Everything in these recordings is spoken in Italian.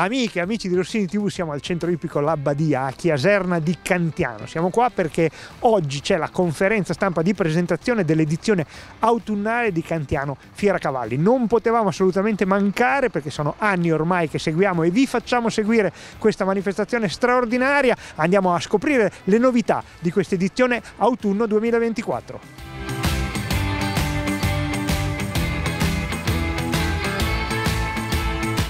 Amiche, amici di Rossini TV, siamo al Centro ippico Labbadia a Chiaserna di Cantiano. Siamo qua perché oggi c'è la conferenza stampa di presentazione dell'edizione autunnale di Cantiano Fiera Cavalli. Non potevamo assolutamente mancare perché sono anni ormai che seguiamo e vi facciamo seguire questa manifestazione straordinaria. Andiamo a scoprire le novità di questa edizione autunno 2024.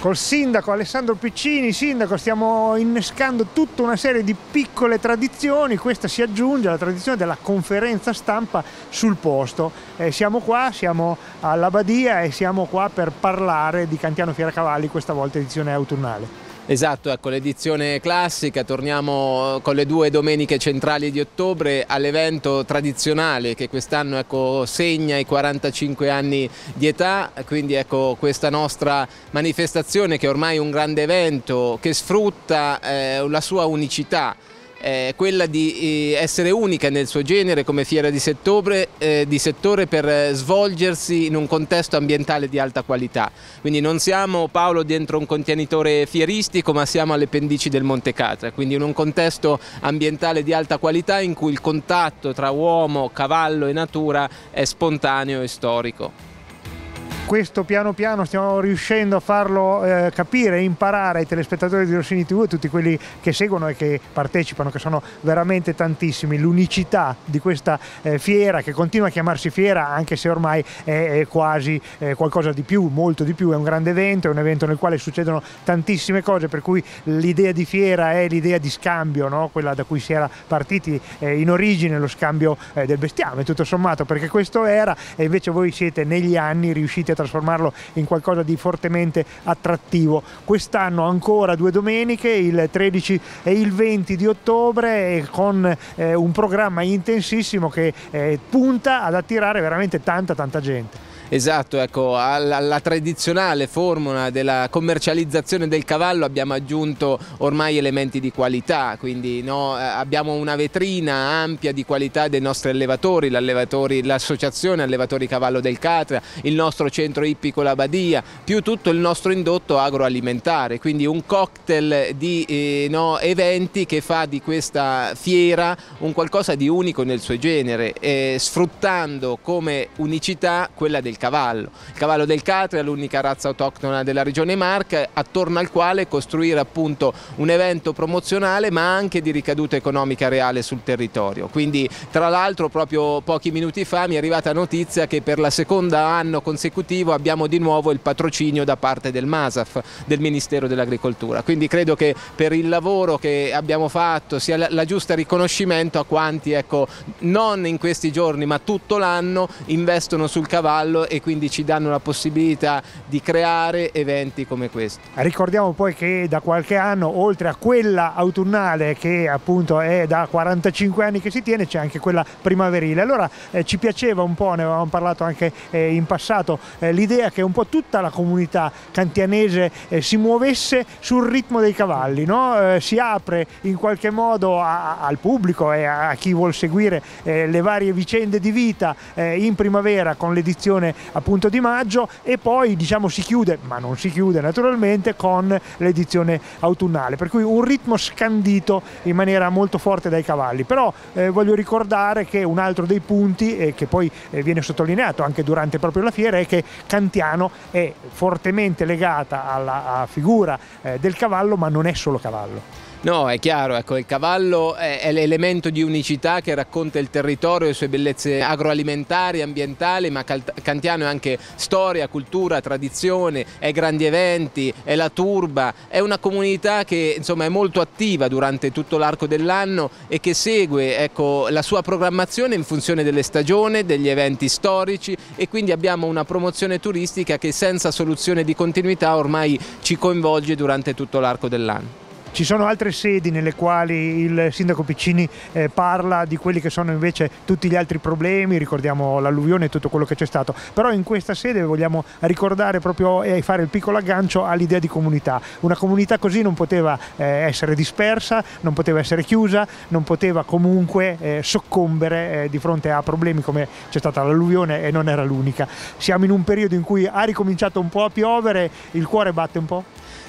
col sindaco Alessandro Piccini, sindaco, stiamo innescando tutta una serie di piccole tradizioni, questa si aggiunge alla tradizione della conferenza stampa sul posto. Eh, siamo qua, siamo alla Badia e siamo qua per parlare di Cantiano Fieracavalli, questa volta edizione autunnale. Esatto, ecco l'edizione classica, torniamo eh, con le due domeniche centrali di ottobre all'evento tradizionale che quest'anno ecco, segna i 45 anni di età, quindi ecco, questa nostra manifestazione che è ormai un grande evento che sfrutta eh, la sua unicità eh, quella di eh, essere unica nel suo genere come fiera di settore, eh, di settore, per eh, svolgersi in un contesto ambientale di alta qualità. Quindi non siamo Paolo dentro un contenitore fieristico ma siamo alle pendici del Monte Catra, quindi in un contesto ambientale di alta qualità in cui il contatto tra uomo, cavallo e natura è spontaneo e storico questo piano piano stiamo riuscendo a farlo eh, capire e imparare ai telespettatori di Rossini TV e tutti quelli che seguono e che partecipano, che sono veramente tantissimi, l'unicità di questa eh, fiera che continua a chiamarsi fiera anche se ormai è, è quasi eh, qualcosa di più, molto di più, è un grande evento, è un evento nel quale succedono tantissime cose, per cui l'idea di fiera è l'idea di scambio, no? quella da cui si era partiti eh, in origine, lo scambio eh, del bestiame, tutto sommato, perché questo era e invece voi siete negli anni riusciti a trasformarlo in qualcosa di fortemente attrattivo. Quest'anno ancora due domeniche, il 13 e il 20 di ottobre, con eh, un programma intensissimo che eh, punta ad attirare veramente tanta tanta gente. Esatto, ecco, alla, alla, tradizionale formula della commercializzazione del cavallo abbiamo aggiunto ormai elementi di qualità, quindi no, eh, abbiamo una vetrina ampia di qualità dei nostri allevatori, l'associazione Allevatori Cavallo del Catra, il nostro centro ippico La Badia, più tutto il nostro indotto agroalimentare, quindi un cocktail di eh, no, eventi che fa di questa fiera un qualcosa di unico nel suo genere, eh, sfruttando come unicità quella del cavallo. Il cavallo del Catria, è l'unica razza autoctona della regione Marca, attorno al quale costruire appunto un evento promozionale ma anche di ricaduta economica reale sul territorio. Quindi tra l'altro proprio pochi minuti fa mi è arrivata notizia che per la seconda anno consecutivo abbiamo di nuovo il patrocinio da parte del MASAF, del Ministero dell'Agricoltura. Quindi credo che per il lavoro che abbiamo fatto sia la, la giusta riconoscimento a quanti ecco, non in questi giorni ma tutto l'anno investono sul cavallo e quindi ci danno la possibilità di creare eventi come questo. Ricordiamo poi che da qualche anno oltre a quella autunnale che appunto è da 45 anni che si tiene c'è anche quella primaverile. Allora eh, ci piaceva un po', ne avevamo parlato anche eh, in passato, eh, l'idea che un po' tutta la comunità cantianese eh, si muovesse sul ritmo dei cavalli, no? Eh, si apre in qualche modo a, al pubblico e a, a chi vuol seguire eh, le varie vicende di vita in primavera con l'edizione appunto di maggio e poi diciamo si chiude, ma non si chiude naturalmente, con l'edizione autunnale, per cui un ritmo scandito in maniera molto forte dai cavalli. Però eh, voglio ricordare che un altro dei punti eh, che poi eh, viene sottolineato anche durante proprio la fiera è che Cantiano è fortemente legata alla figura eh, del cavallo, ma non è solo cavallo. No, è chiaro, ecco, il cavallo è, l'elemento di unicità che racconta il territorio, le sue bellezze agroalimentari, ambientali, ma Cantiano è anche storia, cultura, tradizione, è grandi eventi, è la turba, è una comunità che insomma, è molto attiva durante tutto l'arco dell'anno e che segue ecco, la sua programmazione in funzione delle stagioni, degli eventi storici e quindi abbiamo una promozione turistica che senza soluzione di continuità ormai ci coinvolge durante tutto l'arco dell'anno. Ci sono altre sedi nelle quali il sindaco Piccini eh, parla di quelli che sono invece tutti gli altri problemi, ricordiamo l'alluvione e tutto quello che c'è stato, però in questa sede vogliamo ricordare proprio e fare il piccolo aggancio all'idea di comunità. Una comunità così non poteva eh, essere dispersa, non poteva essere chiusa, non poteva comunque eh, soccombere eh, di fronte a problemi come c'è stata l'alluvione e non era l'unica. Siamo in un periodo in cui ha ricominciato un po' a piovere, il cuore batte un po'?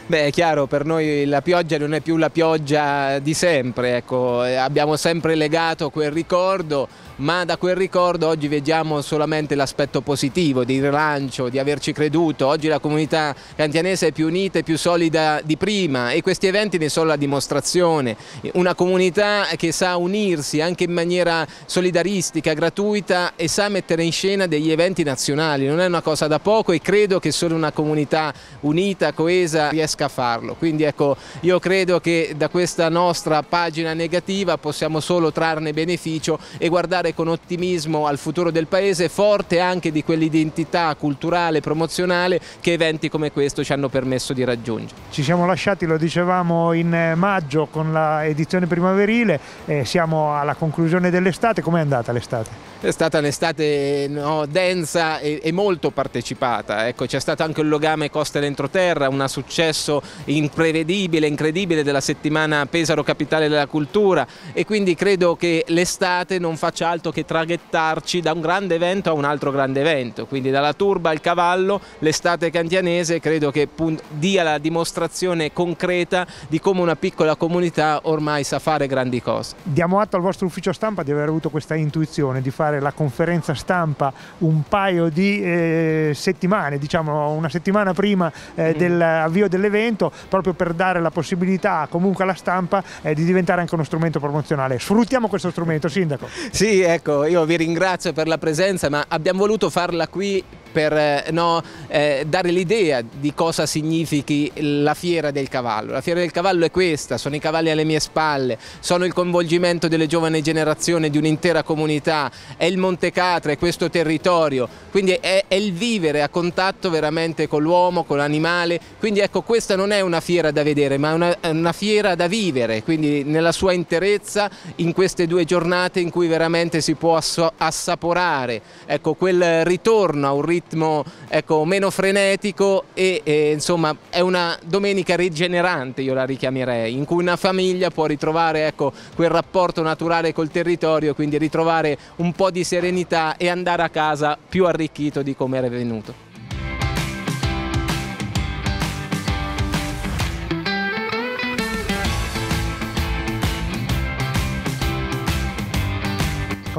Beh, è chiaro, per noi la pioggia non è più la pioggia di sempre, ecco, eh, abbiamo sempre legato quel ricordo, ma da quel ricordo oggi vediamo solamente l'aspetto positivo, di rilancio, di averci creduto. Oggi la comunità cantianese è più unita e più solida di prima e questi eventi ne sono la dimostrazione. Una comunità che sa unirsi anche in maniera solidaristica, gratuita e sa mettere in scena degli eventi nazionali, non è una cosa da poco e credo che solo una comunità unita, coesa riesca riesca a farlo. Quindi ecco, io credo che da questa nostra pagina negativa possiamo solo trarne beneficio e guardare con ottimismo al futuro del Paese, forte anche di quell'identità culturale, promozionale che eventi come questo ci hanno permesso di raggiungere. Ci siamo lasciati, lo dicevamo, in eh, maggio con l'edizione primaverile, eh, siamo alla conclusione dell'estate, com'è andata l'estate? È stata un'estate no, densa e, e, molto partecipata, ecco, c'è stato anche il logame Costa d'Entroterra, un successo imprevedibile, incredibile della settimana Pesaro Capitale della Cultura e quindi credo che l'estate non faccia altro che traghettarci da un grande evento a un altro grande evento, quindi dalla turba al cavallo l'estate cantianese credo che dia la dimostrazione concreta di come una piccola comunità ormai sa fare grandi cose. Diamo atto al vostro ufficio stampa di aver avuto questa intuizione di fare fare la conferenza stampa un paio di eh, settimane, diciamo una settimana prima eh, mm. dell'avvio dell'evento, proprio per dare la possibilità comunque alla stampa eh, di diventare anche uno strumento promozionale. Sfruttiamo questo strumento, Sindaco. Sì, ecco, io vi ringrazio per la presenza, ma abbiamo voluto farla qui per eh, no, eh, dare l'idea di cosa significhi la fiera del cavallo. La fiera del cavallo è questa, sono i cavalli alle mie spalle, sono il coinvolgimento delle giovani generazioni di un'intera comunità, è il Monte Catra, è questo territorio, quindi è, è il vivere a contatto veramente con l'uomo, con l'animale, quindi ecco questa non è una fiera da vedere ma è una, una fiera da vivere, quindi nella sua interezza in queste due giornate in cui veramente si può assaporare ecco, quel ritorno a un ritmo ritmo ecco, meno frenetico e, e insomma è una domenica rigenerante io la richiamerei in cui una famiglia può ritrovare ecco, quel rapporto naturale col territorio quindi ritrovare un po' di serenità e andare a casa più arricchito di come era venuto.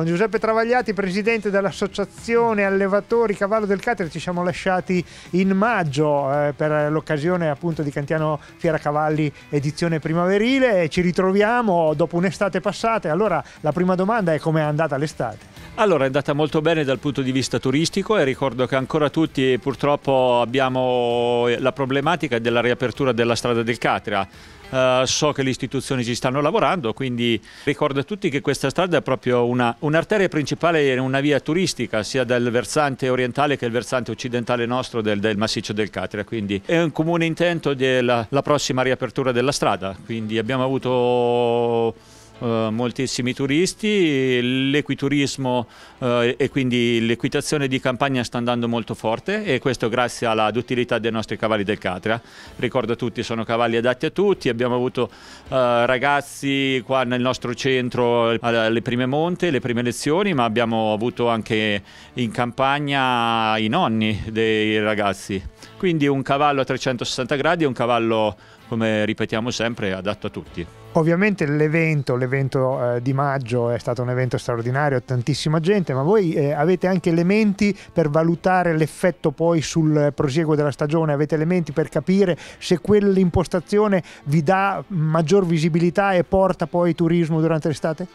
telefono. Giuseppe Travagliati, presidente dell'associazione Allevatori Cavallo del Catere, ci siamo lasciati in maggio eh, per l'occasione appunto di Cantiano Fiera Cavalli edizione primaverile ci ritroviamo dopo un'estate passata. Allora la prima domanda è come è andata l'estate? Allora è andata molto bene dal punto di vista turistico e ricordo che ancora tutti purtroppo abbiamo la problematica della riapertura della strada del Catria eh, so che le istituzioni ci stanno lavorando, quindi ricordo a tutti che questa strada è proprio un'arteria principale e una via turistica, sia dal versante orientale che il versante occidentale nostro del, del massiccio del Catria, quindi è un comune intento della prossima riapertura della strada, quindi abbiamo avuto eh, moltissimi turisti, l'equiturismo eh, e quindi l'equitazione di campagna sta andando molto forte e questo grazie alla duttilità dei nostri cavalli del Catria. Ricordo a tutti, sono cavalli adatti a tutti, abbiamo avuto eh, ragazzi qua nel nostro centro alle prime monte, le prime lezioni, ma abbiamo avuto anche in campagna i nonni dei ragazzi. Quindi un cavallo a 360 gradi è un cavallo, come ripetiamo sempre, adatto a tutti. Ovviamente l'evento, l'evento eh, di maggio è stato un evento straordinario, tantissima gente, ma voi eh, avete anche elementi per valutare l'effetto poi sul prosieguo della stagione, avete elementi per capire se quell'impostazione vi dà maggior visibilità e porta poi turismo durante l'estate?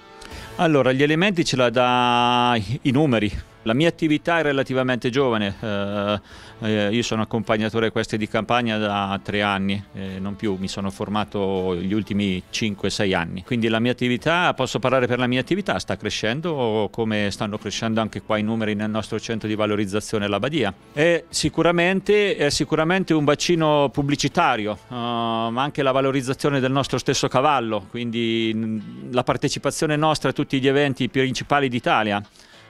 Allora, gli elementi ce la dà i numeri, la mia attività è relativamente giovane, eh, eh io sono accompagnatore equestre di campagna da tre anni, eh, non più, mi sono formato gli ultimi cinque 5-6 anni. Quindi la mia attività, posso parlare per la mia attività, sta crescendo come stanno crescendo anche qua i numeri nel nostro centro di valorizzazione La Badia. È sicuramente, è sicuramente un bacino pubblicitario, uh, ma anche la valorizzazione del nostro stesso cavallo, quindi mm, la partecipazione nostra a tutti gli eventi principali d'Italia.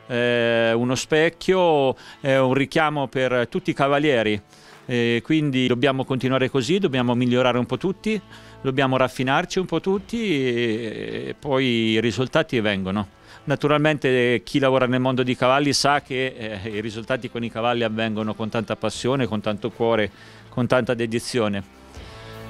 Eh, uno specchio, eh, un richiamo per tutti i cavalieri. Eh, quindi dobbiamo continuare così, dobbiamo migliorare un po' tutti dobbiamo raffinarci un po' tutti e poi i risultati vengono. Naturalmente eh, chi lavora nel mondo dei cavalli sa che eh, i risultati con i cavalli avvengono con tanta passione, con tanto cuore, con tanta dedizione.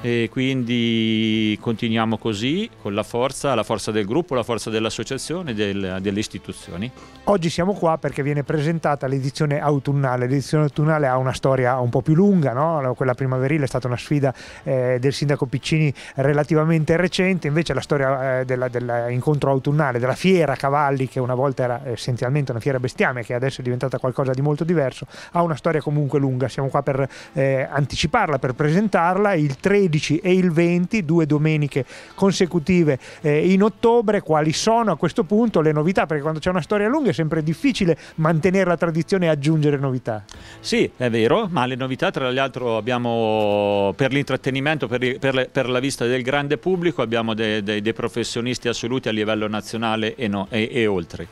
E quindi continuiamo così con la forza, la forza del gruppo, la forza dell'associazione e del, delle istituzioni. Oggi siamo qua perché viene presentata l'edizione autunnale. L'edizione autunnale ha una storia un po' più lunga, no? quella primaverile è stata una sfida eh, del sindaco Piccini relativamente recente, invece la storia eh, dell'incontro autunnale, della fiera cavalli che una volta era essenzialmente una fiera bestiame che adesso è diventata qualcosa di molto diverso, ha una storia comunque lunga. Siamo qua per eh, anticiparla, per presentarla. Il 13 15 e il 20, due domeniche consecutive eh, in ottobre. Quali sono a questo punto le novità? Perché quando c'è una storia lunga è sempre difficile mantenere la tradizione e aggiungere novità. Sì, è vero, ma le novità tra l'altro abbiamo per l'intrattenimento, per, per, le, per la vista del grande pubblico, abbiamo dei de, de professionisti assoluti a livello nazionale e, no, e, e oltre.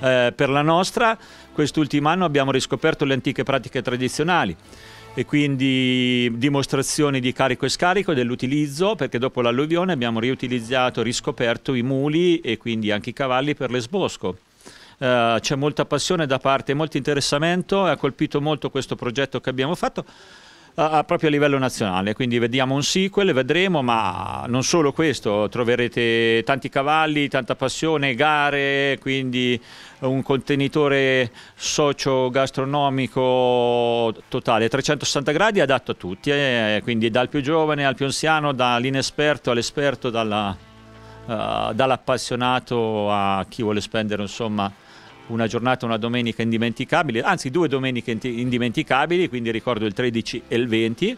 Eh, per la nostra, quest'ultimo anno abbiamo riscoperto le antiche pratiche tradizionali e quindi dimostrazioni di carico e scarico dell'utilizzo perché dopo l'alluvione abbiamo riutilizzato, riscoperto i muli e quindi anche i cavalli per l'esbosco. Uh, c'è molta passione da parte, molto interessamento e ha colpito molto questo progetto che abbiamo fatto uh, proprio a livello nazionale. Quindi vediamo un sequel, vedremo, ma non solo questo, troverete tanti cavalli, tanta passione, gare, quindi un contenitore socio-gastronomico totale, 360 gradi adatto a tutti, eh, quindi dal più giovane al più anziano, dall'inesperto all'esperto, eh, dall'appassionato uh, dall a chi vuole spendere insomma una giornata, una domenica indimenticabile, anzi due domeniche indimenticabili, quindi ricordo il 13 e il 20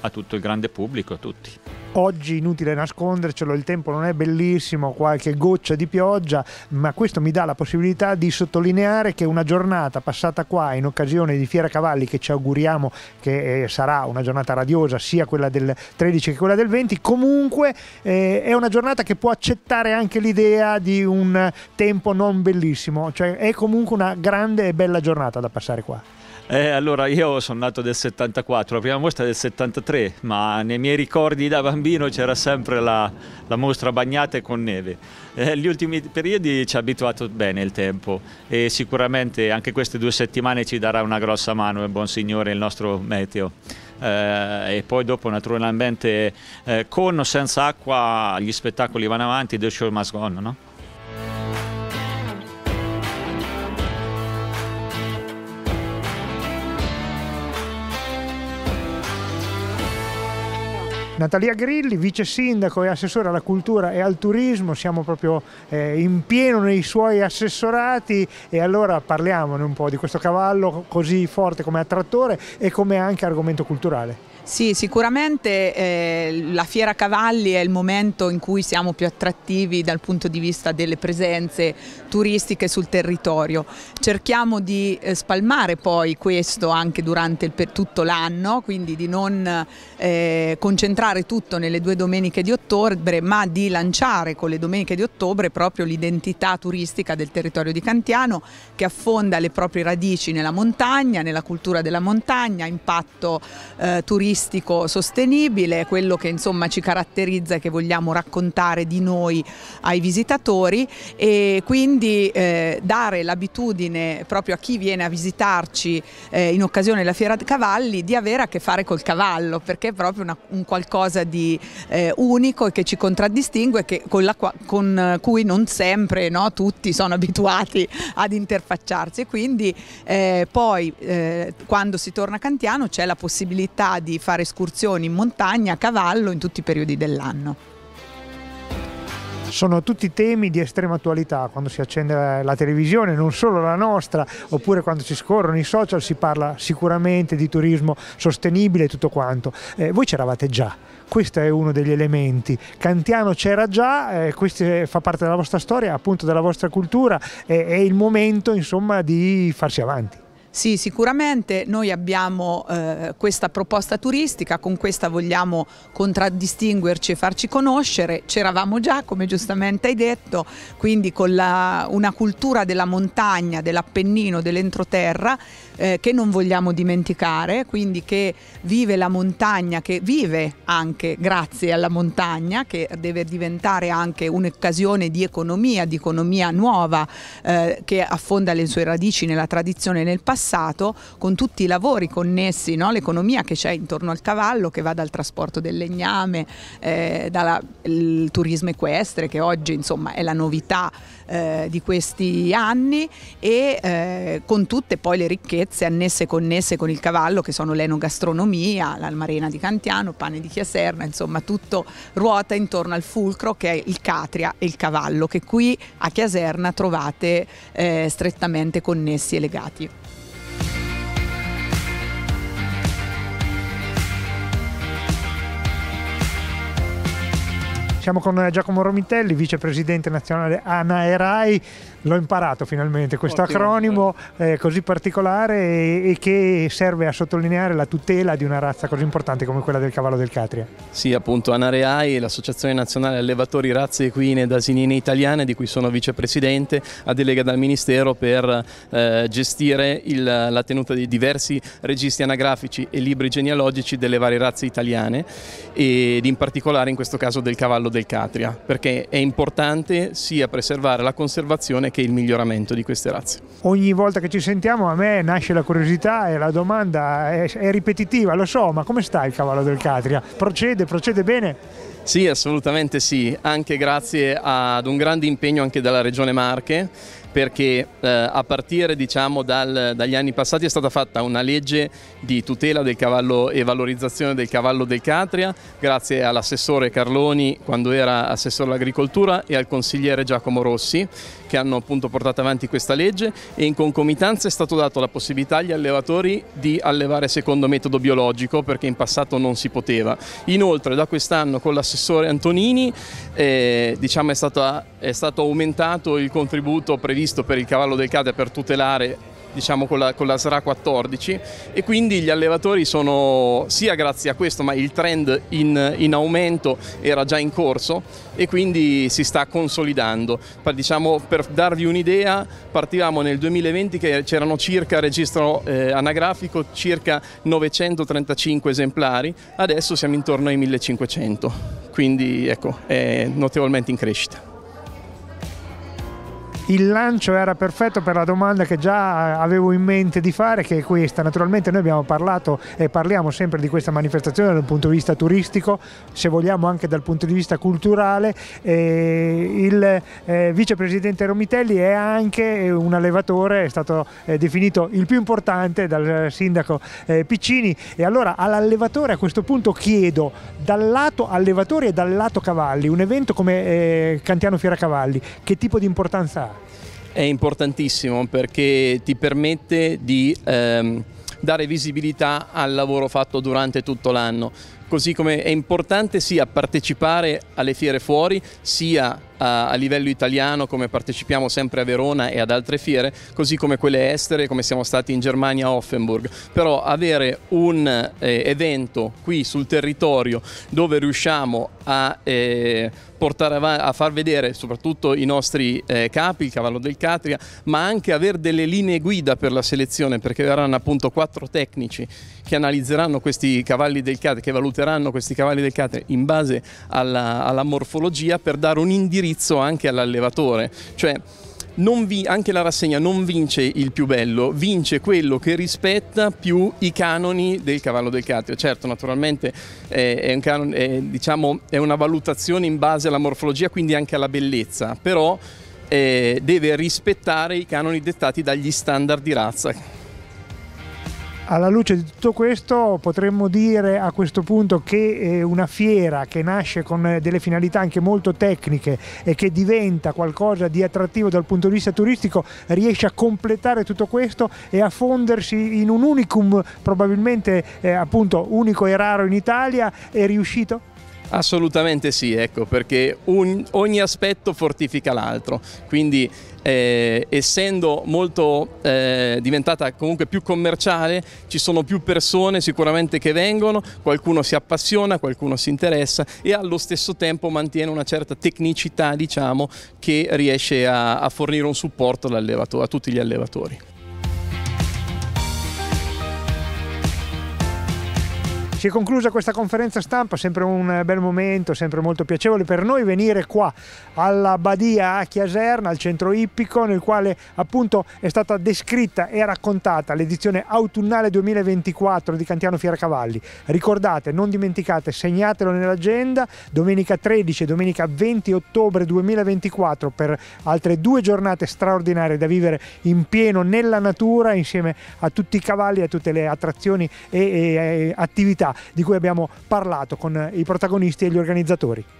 a tutto il grande pubblico, a tutti. Oggi inutile nascondercelo, il tempo non è bellissimo, qualche goccia di pioggia, ma questo mi dà la possibilità di sottolineare che una giornata passata qua in occasione di Fiera Cavalli, che ci auguriamo che eh, sarà una giornata radiosa, sia quella del 13 che quella del 20, comunque eh, è una giornata che può accettare anche l'idea di un tempo non bellissimo, cioè è comunque una grande e bella giornata da passare qua. Eh, allora, io sono nato del 74, la prima mostra è del 73, ma nei miei ricordi da bambino c'era sempre la, la mostra bagnata e con neve. Eh, gli ultimi periodi ci ha abituato bene il tempo e sicuramente anche queste due settimane ci darà una grossa mano il buon signore, il nostro meteo. Eh, e poi dopo naturalmente eh, con o senza acqua gli spettacoli vanno avanti, the show must go no? Natalia Grilli, vice sindaco e assessore alla cultura e al turismo, siamo proprio eh, in pieno nei suoi assessorati e allora parliamone un po' di questo cavallo così forte come attrattore e come anche argomento culturale. Sì, sicuramente eh, la Fiera Cavalli è il momento in cui siamo più attrattivi dal punto di vista delle presenze turistiche sul territorio. Cerchiamo di eh, spalmare poi questo anche durante il, per tutto l'anno, quindi di non eh, concentrare tutto nelle due domeniche di ottobre, ma di lanciare con le domeniche di ottobre proprio l'identità turistica del territorio di Cantiano che affonda le proprie radici nella montagna, nella cultura della montagna, impatto eh, turistico turistico sostenibile, quello che insomma ci caratterizza e che vogliamo raccontare di noi ai visitatori e quindi eh, dare l'abitudine proprio a chi viene a visitarci eh, in occasione della Fiera Cavalli di avere a che fare col cavallo perché è proprio una, un qualcosa di eh, unico e che ci contraddistingue che con, la, con eh, cui non sempre no, tutti sono abituati ad interfacciarsi e quindi eh, poi eh, quando si torna a Cantiano c'è la possibilità di fare escursioni in montagna, a cavallo, in tutti i periodi dell'anno. Sono tutti temi di estrema attualità, quando si accende la televisione, non solo la nostra, oppure quando si scorrono i social si parla sicuramente di turismo sostenibile e tutto quanto. Eh, voi c'eravate già, questo è uno degli elementi. Cantiano c'era già, eh, questo fa parte della vostra storia, appunto della vostra cultura, eh, è il momento insomma di farsi avanti. Sì, sicuramente noi abbiamo eh, questa proposta turistica, con questa vogliamo contraddistinguerci e farci conoscere, c'eravamo già come giustamente hai detto, quindi con la, una cultura della montagna, dell'Appennino, dell'entroterra eh, che non vogliamo dimenticare, quindi che vive la montagna, che vive anche grazie alla montagna, che deve diventare anche un'occasione di economia, di economia nuova eh, che affonda le sue radici nella tradizione e nel passato passato con tutti i lavori connessi, no? l'economia che c'è intorno al cavallo, che va dal trasporto del legname, eh, dal turismo equestre, che oggi insomma è la novità eh, di questi anni, e eh, con tutte poi le ricchezze annesse e connesse con il cavallo, che sono l'enogastronomia, l'almarena di Cantiano, pane di Chiaserna, insomma tutto ruota intorno al fulcro che è il Catria e il cavallo, che qui a Chiaserna trovate eh, strettamente connessi e legati. Siamo con eh, Giacomo Romitelli, vicepresidente nazionale ANAERAI l'ho imparato finalmente questo Ottimo. acronimo eh, così particolare e, e, che serve a sottolineare la tutela di una razza così importante come quella del cavallo del Catria. Sì, appunto Anareai, l'Associazione Nazionale Allevatori Razze Equine ed Asinine Italiane, di cui sono vicepresidente, ha delega dal Ministero per eh, gestire il, la tenuta di diversi registri anagrafici e libri genealogici delle varie razze italiane ed in particolare in questo caso del cavallo del Catria, perché è importante sia preservare la conservazione evoluzione che il miglioramento di queste razze. Ogni volta che ci sentiamo a me nasce la curiosità e la domanda è, è ripetitiva, lo so, ma come sta il cavallo del Catria? Procede, procede bene? Sì, assolutamente sì, anche grazie ad un grande impegno anche della Regione Marche perché eh, a partire diciamo, dal, dagli anni passati è stata fatta una legge di tutela del cavallo e valorizzazione del cavallo del Catria grazie all'assessore Carloni quando era assessore all'agricoltura e al consigliere Giacomo Rossi che hanno appunto portato avanti questa legge e in concomitanza è stato dato la possibilità agli allevatori di allevare secondo metodo biologico perché in passato non si poteva. Inoltre da quest'anno con l'assessore Antonini eh, diciamo, è, stato, è stato aumentato il contributo previsto previsto per il cavallo del Cade per tutelare diciamo con la, con la, SRA 14 e quindi gli allevatori sono sia grazie a questo ma il trend in, in aumento era già in corso e quindi si sta consolidando. Per, diciamo, per darvi un'idea partivamo nel 2020 che c'erano circa, registro eh, anagrafico, circa 935 esemplari, adesso siamo intorno ai 1500, quindi ecco, è notevolmente in crescita il lancio era perfetto per la domanda che già avevo in mente di fare, che è questa. Naturalmente noi abbiamo parlato e parliamo sempre di questa manifestazione dal punto di vista turistico, se vogliamo anche dal punto di vista culturale. Eh, il eh, vicepresidente Romitelli è anche un allevatore, è stato eh, definito il più importante dal eh, sindaco eh, Piccini e allora all'allevatore a questo punto chiedo dal lato allevatori e dal lato cavalli, un evento come eh, Cantiano Fiera Cavalli, che tipo di importanza ha? è importantissimo perché ti permette di ehm, dare visibilità al lavoro fatto durante tutto l'anno così come è importante sia partecipare alle fiere fuori, sia a, eh, a, livello italiano come partecipiamo sempre a Verona e ad altre fiere, così come quelle estere come siamo stati in Germania a Offenburg. Però avere un eh, evento qui sul territorio dove riusciamo a eh, portare avanti, a far vedere soprattutto i nostri eh, capi, il cavallo del Catria, ma anche avere delle linee guida per la selezione, perché verranno appunto quattro tecnici che analizzeranno questi cavalli del Catria, che valuteranno porteranno questi cavalli del catere in base alla, alla morfologia per dare un indirizzo anche all'allevatore. Cioè, non vi, anche la rassegna non vince il più bello, vince quello che rispetta più i canoni del cavallo del catrio. Certo, naturalmente è, eh, è, un canon, è, eh, diciamo, è, una valutazione in base alla morfologia, quindi anche alla bellezza, però eh, deve rispettare i canoni dettati dagli standard di razza. Alla luce di tutto questo potremmo dire a questo punto che eh, una fiera che nasce con eh, delle finalità anche molto tecniche e che diventa qualcosa di attrattivo dal punto di vista turistico riesce a completare tutto questo e a fondersi in un unicum probabilmente eh, appunto unico e raro in Italia è riuscito? Assolutamente sì, ecco, perché un, ogni aspetto fortifica l'altro, quindi eh, essendo molto eh, diventata comunque più commerciale ci sono più persone sicuramente che vengono, qualcuno si appassiona, qualcuno si interessa e allo stesso tempo mantiene una certa tecnicità diciamo che riesce a, a fornire un supporto a tutti gli allevatori. Si è conclusa questa conferenza stampa, sempre un bel momento, sempre molto piacevole per noi venire qua alla Badia a Chiaserna, al centro ippico, nel quale appunto è stata descritta e raccontata l'edizione autunnale 2024 di Cantiano Fiera Cavalli. Ricordate, non dimenticate, segnatelo nell'agenda, domenica 13 e domenica 20 ottobre 2024 per altre due giornate straordinarie da vivere in pieno nella natura insieme a tutti i cavalli, a tutte le attrazioni e, e, e attività di cui abbiamo parlato con i protagonisti e gli organizzatori.